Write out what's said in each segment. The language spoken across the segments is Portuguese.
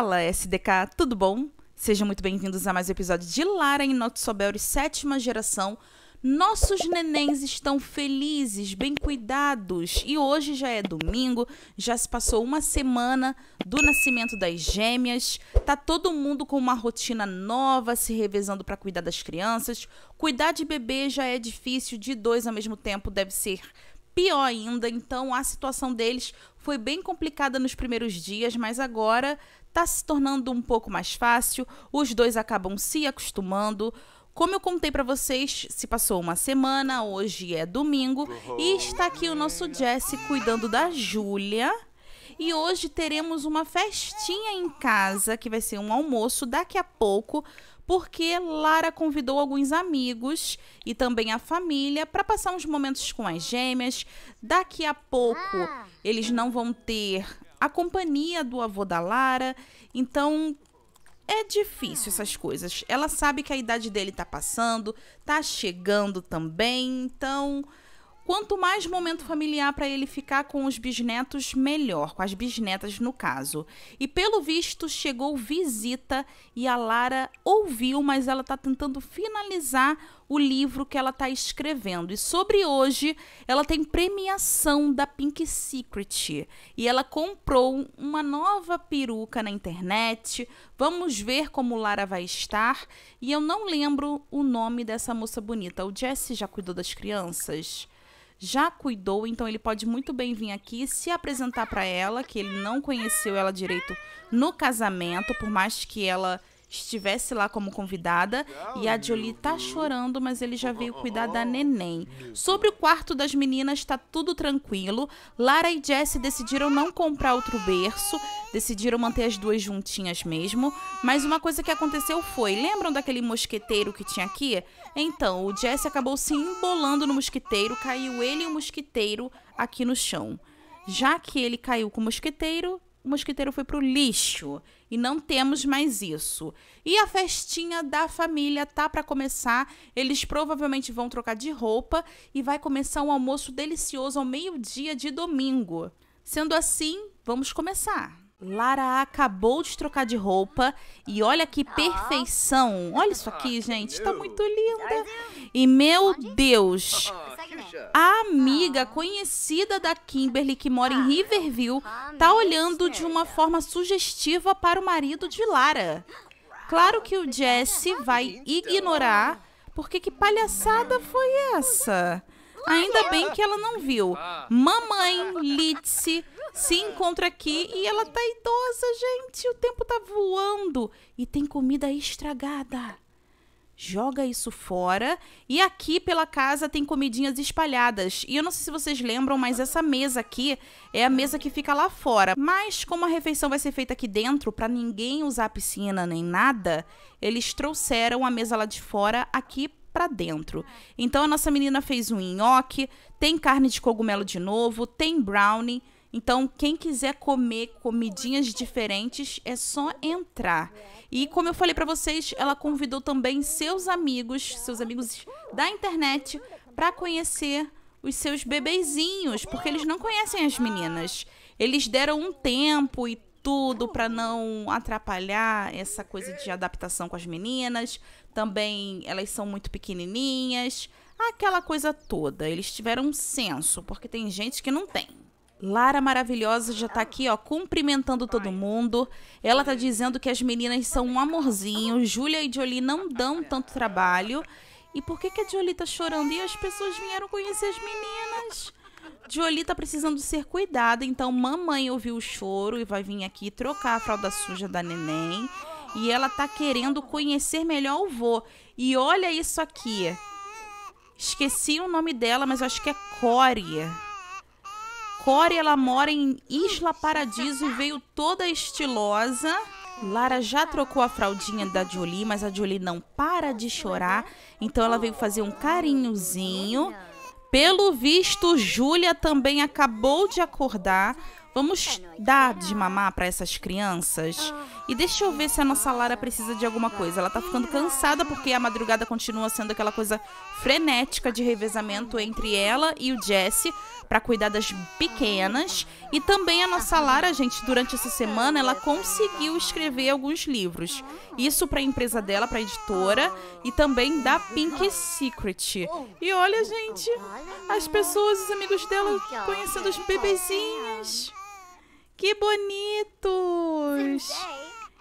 Fala SDK, tudo bom? Sejam muito bem-vindos a mais um episódio de Lara em Notsobel sétima geração. Nossos nenéns estão felizes, bem cuidados. E hoje já é domingo, já se passou uma semana do nascimento das gêmeas. Tá todo mundo com uma rotina nova, se revezando para cuidar das crianças. Cuidar de bebê já é difícil, de dois ao mesmo tempo deve ser pior ainda. Então a situação deles foi bem complicada nos primeiros dias, mas agora tá se tornando um pouco mais fácil, os dois acabam se acostumando. Como eu contei para vocês, se passou uma semana, hoje é domingo e está aqui o nosso Jesse cuidando da Júlia. E hoje teremos uma festinha em casa, que vai ser um almoço daqui a pouco, porque Lara convidou alguns amigos e também a família para passar uns momentos com as gêmeas. Daqui a pouco ah. eles não vão ter a companhia do avô da Lara. Então, é difícil ah. essas coisas. Ela sabe que a idade dele tá passando, tá chegando também, então Quanto mais momento familiar para ele ficar com os bisnetos, melhor, com as bisnetas no caso. E pelo visto chegou visita e a Lara ouviu, mas ela está tentando finalizar o livro que ela está escrevendo. E sobre hoje, ela tem premiação da Pink Secret. E ela comprou uma nova peruca na internet. Vamos ver como Lara vai estar. E eu não lembro o nome dessa moça bonita. O Jesse já cuidou das crianças? já cuidou, então ele pode muito bem vir aqui se apresentar para ela, que ele não conheceu ela direito no casamento, por mais que ela estivesse lá como convidada e a Jolie tá chorando, mas ele já veio cuidar da neném. Sobre o quarto das meninas tá tudo tranquilo. Lara e Jesse decidiram não comprar outro berço, decidiram manter as duas juntinhas mesmo, mas uma coisa que aconteceu foi, lembram daquele mosqueteiro que tinha aqui? Então, o Jesse acabou se embolando no mosquiteiro, caiu ele e o mosquiteiro aqui no chão. Já que ele caiu com o mosquiteiro, o mosquiteiro foi pro lixo e não temos mais isso. E a festinha da família tá para começar. Eles provavelmente vão trocar de roupa e vai começar um almoço delicioso ao meio-dia de domingo. Sendo assim, vamos começar. Lara acabou de trocar de roupa e olha que perfeição. Olha isso ah, aqui, gente, tá muito linda. E meu Deus, a amiga conhecida da Kimberly que mora em ah, Riverview ah, tá olhando de uma forma sugestiva para o marido de Lara. Claro que o Jesse vai ignorar, porque que palhaçada foi essa? Ainda bem que ela não viu. Mamãe, Litzy se encontra aqui e ela tá idosa, gente. O tempo tá voando e tem comida estragada. Joga isso fora. E aqui pela casa tem comidinhas espalhadas. E eu não sei se vocês lembram, mas essa mesa aqui é a mesa que fica lá fora. Mas como a refeição vai ser feita aqui dentro, para ninguém usar a piscina nem nada, eles trouxeram a mesa lá de fora aqui para dentro. Então a nossa menina fez um nhoque, tem carne de cogumelo de novo, tem brownie. Então, quem quiser comer comidinhas diferentes, é só entrar. E como eu falei para vocês, ela convidou também seus amigos, seus amigos da internet, para conhecer os seus bebezinhos, porque eles não conhecem as meninas. Eles deram um tempo e tudo para não atrapalhar essa coisa de adaptação com as meninas. Também elas são muito pequenininhas, aquela coisa toda. Eles tiveram um senso, porque tem gente que não tem. Lara maravilhosa já tá aqui, ó, cumprimentando todo mundo. Ela tá dizendo que as meninas são um amorzinho, Júlia e Jolie não dão tanto trabalho. E por que que a Jolie tá chorando? E as pessoas vieram conhecer as meninas? Jolie tá precisando ser cuidada, então mamãe ouviu o choro e vai vir aqui trocar a fralda suja da neném. E ela tá querendo conhecer melhor o vô. E olha isso aqui. Esqueci o nome dela, mas acho que é Core. Core, ela mora em Isla Paradiso e veio toda estilosa. Lara já trocou a fraldinha da Jolie, mas a Jolie não para de chorar. Então ela veio fazer um carinhozinho. Pelo visto, Júlia também acabou de acordar. Vamos dar de mamar para essas crianças? E deixa eu ver se a nossa Lara precisa de alguma coisa. Ela tá ficando cansada porque a madrugada continua sendo aquela coisa frenética de revezamento entre ela e o Jesse para cuidar das pequenas. E também a nossa Lara, gente, durante essa semana ela conseguiu escrever alguns livros. Isso para a empresa dela, para a editora e também da Pink Secret. E olha, gente, as pessoas, os amigos dela conhecendo os bebezinhos. Que bonitos!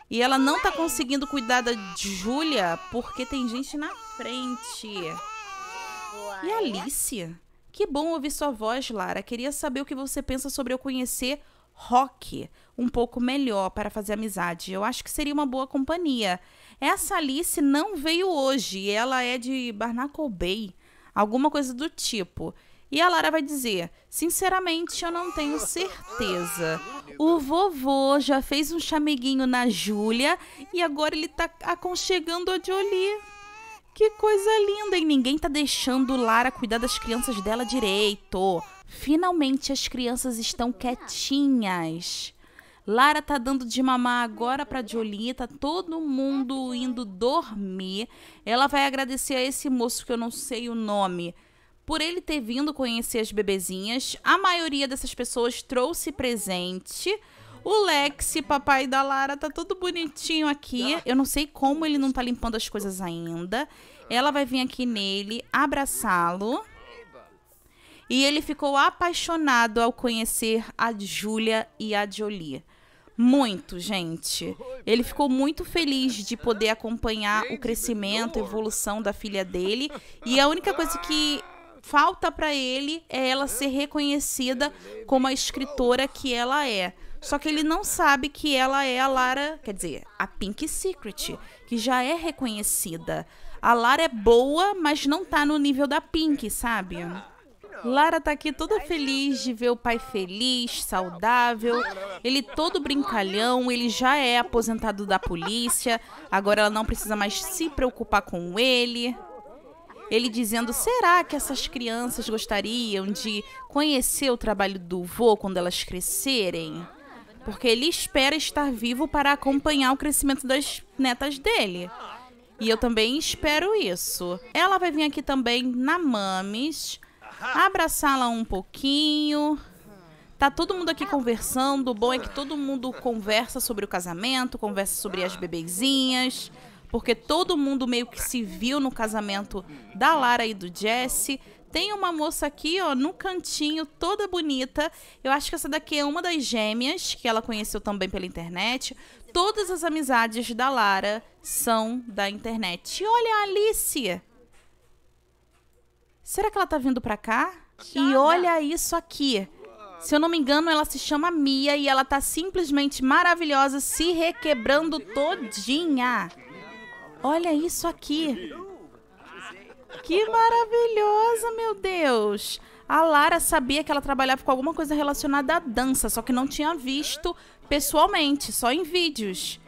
E ela não tá conseguindo cuidar da Júlia porque tem gente na frente. E Alicia? Que bom ouvir sua voz, Lara. Queria saber o que você pensa sobre eu conhecer rock um pouco melhor para fazer amizade. Eu acho que seria uma boa companhia. Essa Alice não veio hoje. Ela é de Barnacle Bay, alguma coisa do tipo. E a Lara vai dizer: Sinceramente, eu não tenho certeza. O vovô já fez um chameguinho na Júlia e agora ele tá aconchegando a Jolie. Que coisa linda! E ninguém tá deixando Lara cuidar das crianças dela direito. Finalmente as crianças estão quietinhas. Lara tá dando de mamar agora para Jolie, tá todo mundo indo dormir. Ela vai agradecer a esse moço que eu não sei o nome por ele ter vindo conhecer as bebezinhas. A maioria dessas pessoas trouxe presente. O Lexi, papai da Lara, tá tudo bonitinho aqui. Eu não sei como ele não tá limpando as coisas ainda. Ela vai vir aqui nele, abraçá-lo. E ele ficou apaixonado ao conhecer a Júlia e a Jolie. Muito, gente. Ele ficou muito feliz de poder acompanhar o crescimento, a evolução da filha dele. E a única coisa que falta para ele é ela ser reconhecida como a escritora que ela é. Só que ele não sabe que ela é a Lara, quer dizer, a Pink Secret, que já é reconhecida. A Lara é boa, mas não tá no nível da Pink, sabe? Lara tá aqui toda feliz de ver o pai feliz, saudável. Ele todo brincalhão, ele já é aposentado da polícia. Agora ela não precisa mais se preocupar com ele. Ele dizendo: será que essas crianças gostariam de conhecer o trabalho do vô quando elas crescerem? porque ele espera estar vivo para acompanhar o crescimento das netas dele. E eu também espero isso. Ela vai vir aqui também na Mames, abraçá-la um pouquinho. Tá todo mundo aqui conversando. O bom é que todo mundo conversa sobre o casamento, conversa sobre as bebezinhas, porque todo mundo meio que se viu no casamento da Lara e do Jesse. Tem uma moça aqui, ó, no cantinho, toda bonita. Eu acho que essa daqui é uma das gêmeas, que ela conheceu também pela internet. Todas as amizades da Lara são da internet. E olha a Alice! Será que ela tá vindo pra cá? E olha isso aqui. Se eu não me engano, ela se chama Mia e ela tá simplesmente maravilhosa, se requebrando todinha. Olha isso aqui. Que maravilhosa, meu Deus! A Lara sabia que ela trabalhava com alguma coisa relacionada à dança, só que não tinha visto pessoalmente, só em vídeos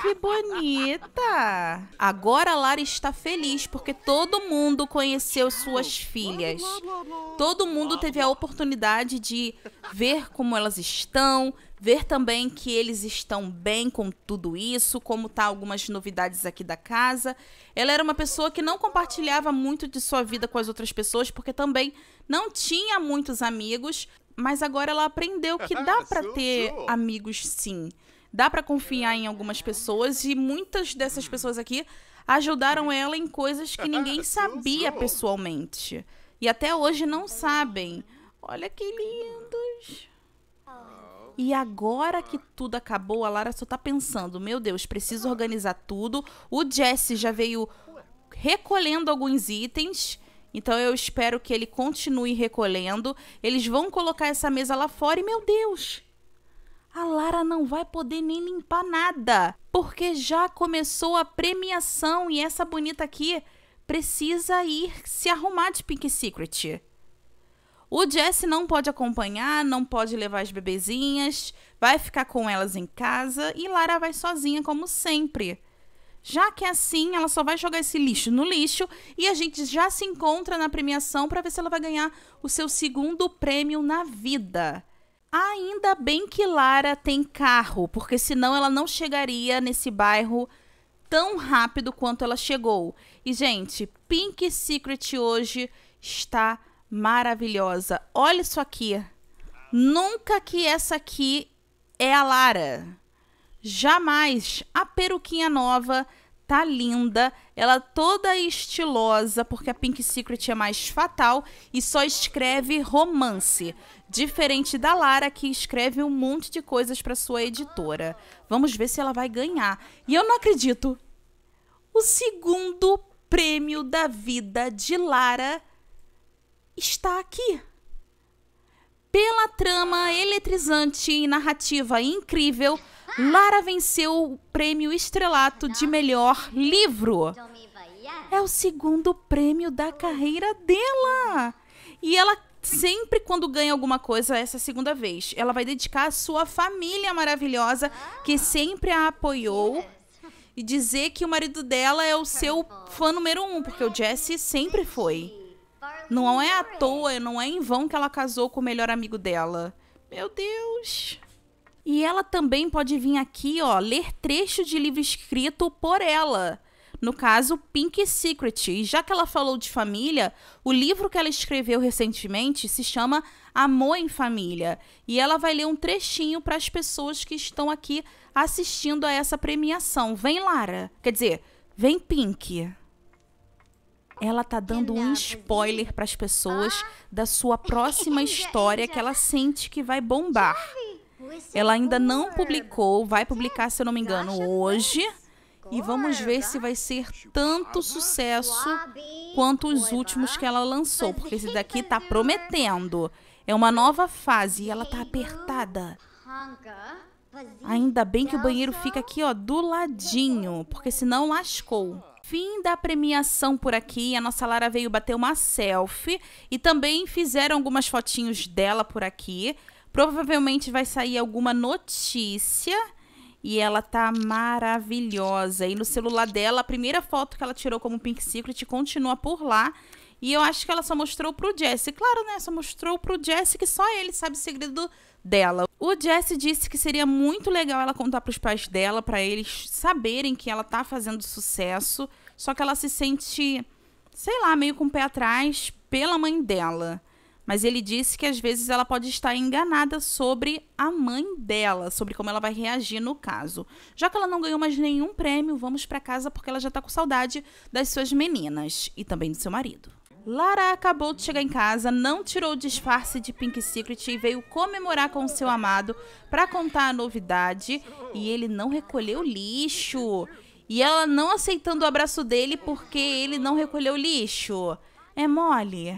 que bonita! Agora Lara está feliz porque todo mundo conheceu suas filhas. Todo mundo teve a oportunidade de ver como elas estão, ver também que eles estão bem com tudo isso, como tá algumas novidades aqui da casa. Ela era uma pessoa que não compartilhava muito de sua vida com as outras pessoas, porque também não tinha muitos amigos, mas agora ela aprendeu que dá para ter amigos sim dá para confiar em algumas pessoas e muitas dessas pessoas aqui ajudaram ela em coisas que ninguém sabia pessoalmente e até hoje não sabem. Olha que lindos. E agora que tudo acabou, a Lara só tá pensando: meu Deus, preciso organizar tudo. O Jesse já veio recolhendo alguns itens. Então eu espero que ele continue recolhendo. Eles vão colocar essa mesa lá fora e, meu Deus, a Lara não vai poder nem limpar nada, porque já começou a premiação e essa bonita aqui precisa ir se arrumar de Pink Secret. O Jesse não pode acompanhar, não pode levar as bebezinhas, vai ficar com elas em casa e Lara vai sozinha como sempre. Já que é assim, ela só vai jogar esse lixo no lixo e a gente já se encontra na premiação para ver se ela vai ganhar o seu segundo prêmio na vida. Ainda bem que Lara tem carro, porque senão ela não chegaria nesse bairro tão rápido quanto ela chegou. E, gente, Pink Secret hoje está maravilhosa. Olha isso aqui. Nunca que essa aqui é a Lara. Jamais. A peruquinha nova tá linda, ela é toda estilosa, porque a Pink Secret é mais fatal e só escreve romance. Diferente da Lara, que escreve um monte de coisas para sua editora. Vamos ver se ela vai ganhar. E eu não acredito. O segundo prêmio da vida de Lara está aqui. Pela trama eletrizante e narrativa incrível, Lara venceu o prêmio Estrelato de melhor livro. É o segundo prêmio da carreira dela. E ela sempre quando ganha alguma coisa essa segunda vez. Ela vai dedicar a sua família maravilhosa que ah. sempre a apoiou e dizer que o marido dela é o seu fã número um, porque o Jesse sempre foi. Não é à toa, não é em vão que ela casou com o melhor amigo dela. Meu Deus. E ela também pode vir aqui, ó, ler trecho de livro escrito por ela no caso Pink Secret. E já que ela falou de família, o livro que ela escreveu recentemente se chama Amor em Família. E ela vai ler um trechinho para as pessoas que estão aqui assistindo a essa premiação. Vem, Lara. Quer dizer, vem Pink. Ela tá dando um spoiler para as pessoas ah. da sua próxima história que ela sente que vai bombar. Ela ainda não publicou, vai publicar, se eu não me engano, hoje e vamos ver se vai ser tanto sucesso quanto os últimos que ela lançou, porque esse daqui tá prometendo. É uma nova fase e ela tá apertada. Ainda bem que o banheiro fica aqui, ó, do ladinho, porque senão lascou fim da premiação por aqui. A nossa Lara veio bater uma selfie e também fizeram algumas fotinhos dela por aqui. Provavelmente vai sair alguma notícia e ela tá maravilhosa. E no celular dela, a primeira foto que ela tirou como Pink Secret continua por lá. E eu acho que ela só mostrou pro Jesse. Claro, né? Só mostrou pro Jesse que só ele sabe o segredo dela. O Jesse disse que seria muito legal ela contar pros pais dela, para eles saberem que ela tá fazendo sucesso. Só que ela se sente, sei lá, meio com o pé atrás pela mãe dela. Mas ele disse que às vezes ela pode estar enganada sobre a mãe dela, sobre como ela vai reagir no caso. Já que ela não ganhou mais nenhum prêmio, vamos para casa porque ela já tá com saudade das suas meninas e também do seu marido. Lara acabou de chegar em casa, não tirou o disfarce de Pink Secret e veio comemorar com o seu amado para contar a novidade. E ele não recolheu lixo. E ela não aceitando o abraço dele porque ele não recolheu lixo. É mole.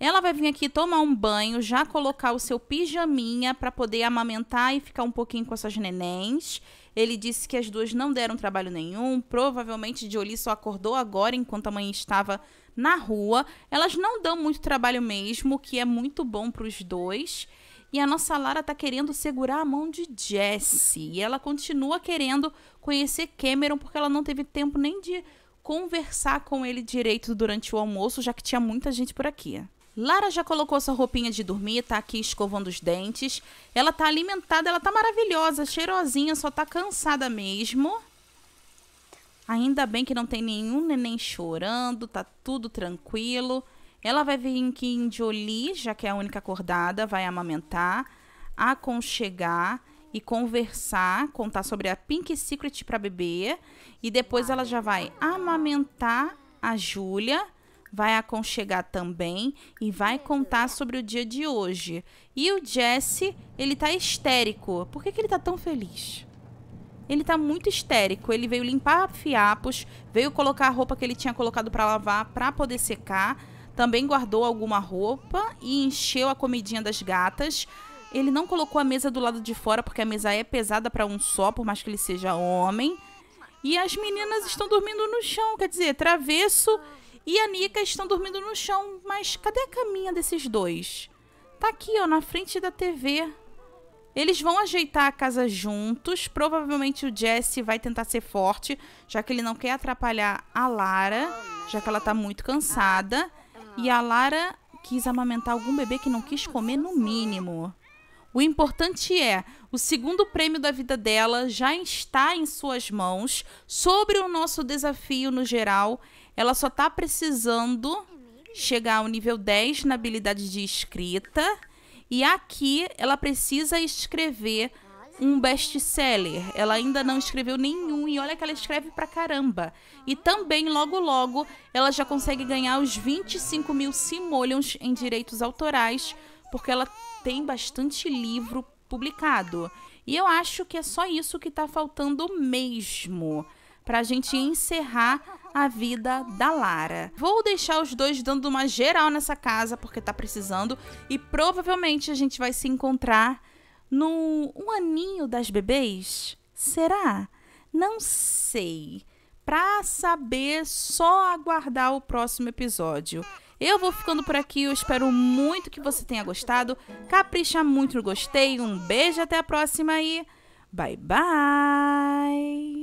Ela vai vir aqui tomar um banho, já colocar o seu pijaminha para poder amamentar e ficar um pouquinho com essas nenéns. Ele disse que as duas não deram trabalho nenhum, provavelmente Jolie só acordou agora enquanto a mãe estava na rua. Elas não dão muito trabalho mesmo, o que é muito bom para os dois. E a nossa Lara tá querendo segurar a mão de Jessie. E ela continua querendo conhecer Cameron porque ela não teve tempo nem de conversar com ele direito durante o almoço, já que tinha muita gente por aqui. Lara já colocou sua roupinha de dormir, tá aqui escovando os dentes. Ela tá alimentada, ela tá maravilhosa, cheirosinha, só tá cansada mesmo. Ainda bem que não tem nenhum neném chorando, tá tudo tranquilo. Ela vai vir aqui em Jolie, já que é a única acordada, vai amamentar, aconchegar e conversar, contar sobre a Pink Secret para bebê. E depois ela já vai amamentar a Júlia vai aconchegar também e vai contar sobre o dia de hoje. E o Jesse, ele tá histérico. Por que, que ele tá tão feliz? Ele tá muito histérico. Ele veio limpar fiapos, veio colocar a roupa que ele tinha colocado para lavar para poder secar. Também guardou alguma roupa e encheu a comidinha das gatas. Ele não colocou a mesa do lado de fora porque a mesa é pesada para um só, por mais que ele seja homem. E as meninas estão dormindo no chão, quer dizer, travesso e a Nika estão dormindo no chão, mas cadê a caminha desses dois? Tá aqui, ó, na frente da TV. Eles vão ajeitar a casa juntos. Provavelmente o Jesse vai tentar ser forte, já que ele não quer atrapalhar a Lara, já que ela tá muito cansada. E a Lara quis amamentar algum bebê que não quis comer, no mínimo. O importante é, o segundo prêmio da vida dela já está em suas mãos. Sobre o nosso desafio no geral, ela só tá precisando chegar ao nível 10 na habilidade de escrita. E aqui ela precisa escrever um best-seller. Ela ainda não escreveu nenhum e olha que ela escreve pra caramba. E também, logo logo, ela já consegue ganhar os 25 mil simoleons em direitos autorais, porque ela tem bastante livro publicado. E eu acho que é só isso que tá faltando mesmo para a gente encerrar a vida da Lara. Vou deixar os dois dando uma geral nessa casa porque tá precisando e provavelmente a gente vai se encontrar no um aninho das bebês. Será? Não sei. Pra saber, só aguardar o próximo episódio. Eu vou ficando por aqui, eu espero muito que você tenha gostado. Capricha muito no gostei, um beijo, até a próxima e bye bye!